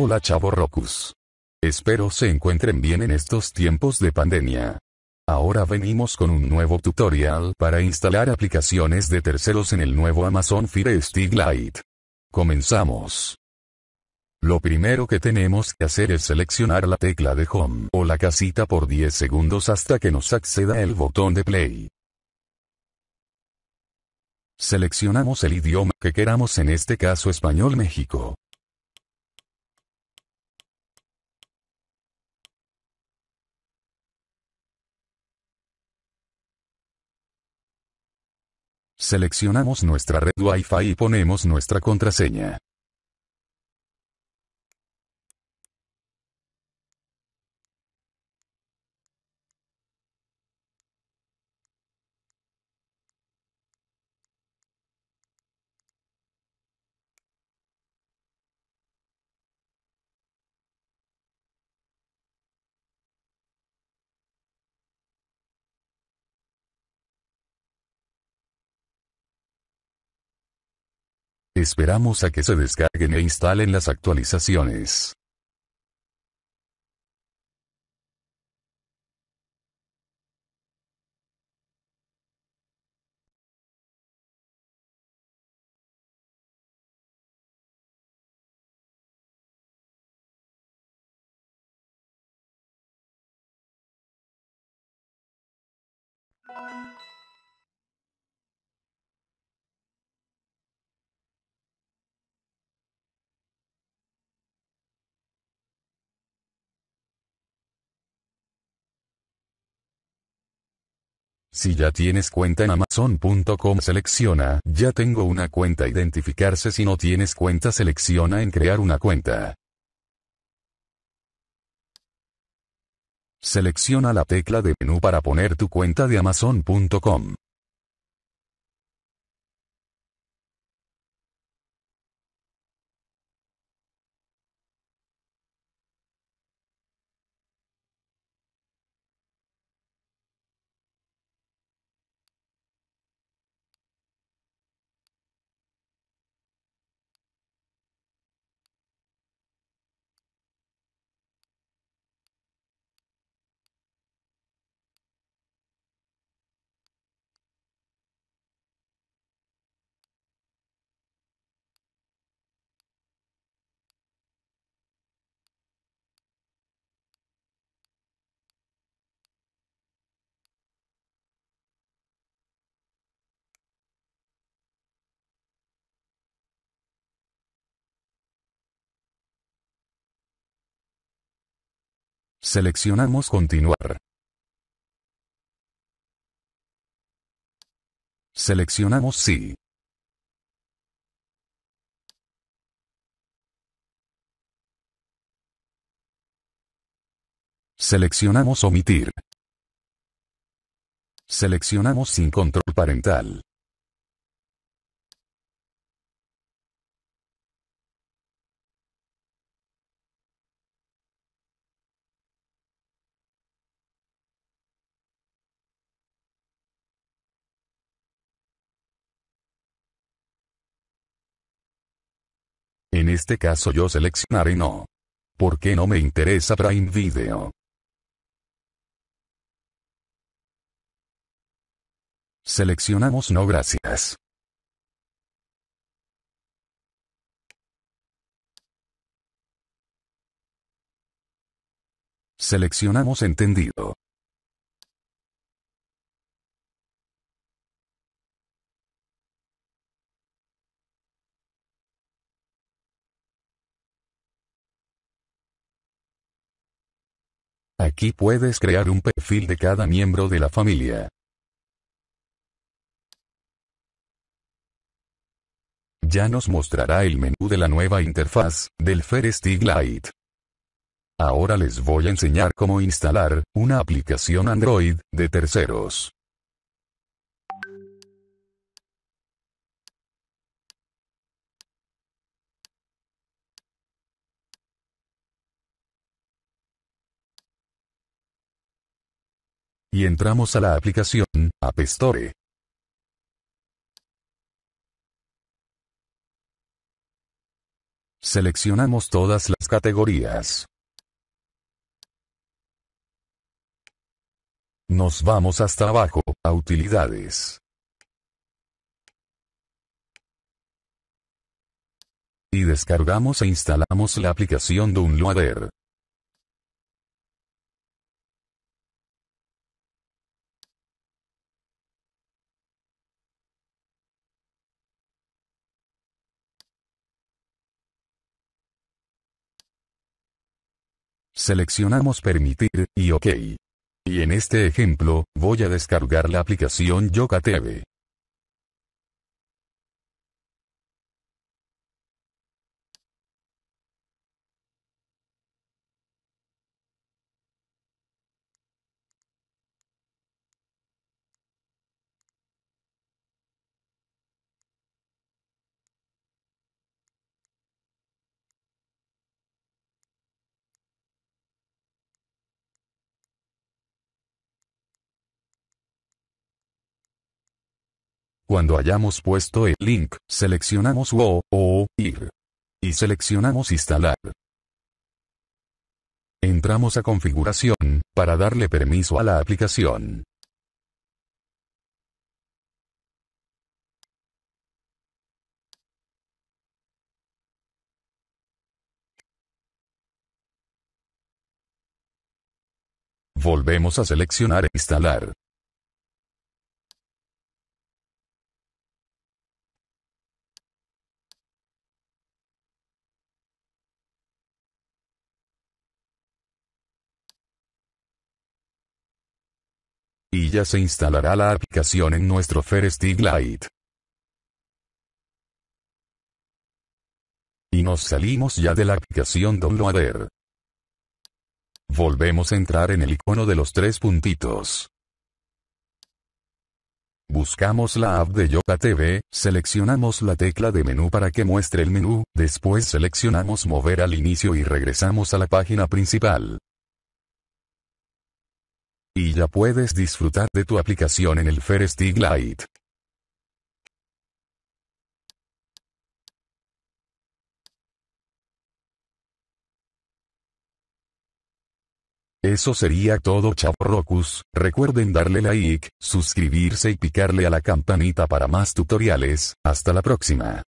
Hola rocus. Espero se encuentren bien en estos tiempos de pandemia. Ahora venimos con un nuevo tutorial para instalar aplicaciones de terceros en el nuevo Amazon Fire Stick Lite. Comenzamos. Lo primero que tenemos que hacer es seleccionar la tecla de Home o la casita por 10 segundos hasta que nos acceda el botón de Play. Seleccionamos el idioma que queramos en este caso español México. Seleccionamos nuestra red Wi-Fi y ponemos nuestra contraseña. Esperamos a que se descarguen e instalen las actualizaciones. Si ya tienes cuenta en amazon.com selecciona Ya tengo una cuenta identificarse si no tienes cuenta selecciona en crear una cuenta. Selecciona la tecla de menú para poner tu cuenta de amazon.com. Seleccionamos continuar. Seleccionamos sí. Seleccionamos omitir. Seleccionamos sin control parental. En este caso yo seleccionaré no. Porque no me interesa Prime Video. Seleccionamos no gracias. Seleccionamos entendido. Aquí puedes crear un perfil de cada miembro de la familia. Ya nos mostrará el menú de la nueva interfaz, del Ferestig Lite. Ahora les voy a enseñar cómo instalar, una aplicación Android, de terceros. Y entramos a la aplicación, App Store. Seleccionamos todas las categorías. Nos vamos hasta abajo, a utilidades. Y descargamos e instalamos la aplicación Downloader. Seleccionamos permitir, y OK. Y en este ejemplo, voy a descargar la aplicación TV. Cuando hayamos puesto el link, seleccionamos Go, o, Ir. Y seleccionamos Instalar. Entramos a Configuración, para darle permiso a la aplicación. Volvemos a seleccionar e Instalar. ya se instalará la aplicación en nuestro Firestick Lite. Y nos salimos ya de la aplicación Downloader. Volvemos a entrar en el icono de los tres puntitos. Buscamos la app de Yoga TV, seleccionamos la tecla de menú para que muestre el menú, después seleccionamos mover al inicio y regresamos a la página principal y ya puedes disfrutar de tu aplicación en el Fair Lite. Eso sería todo chaprocus, recuerden darle like, suscribirse y picarle a la campanita para más tutoriales, hasta la próxima.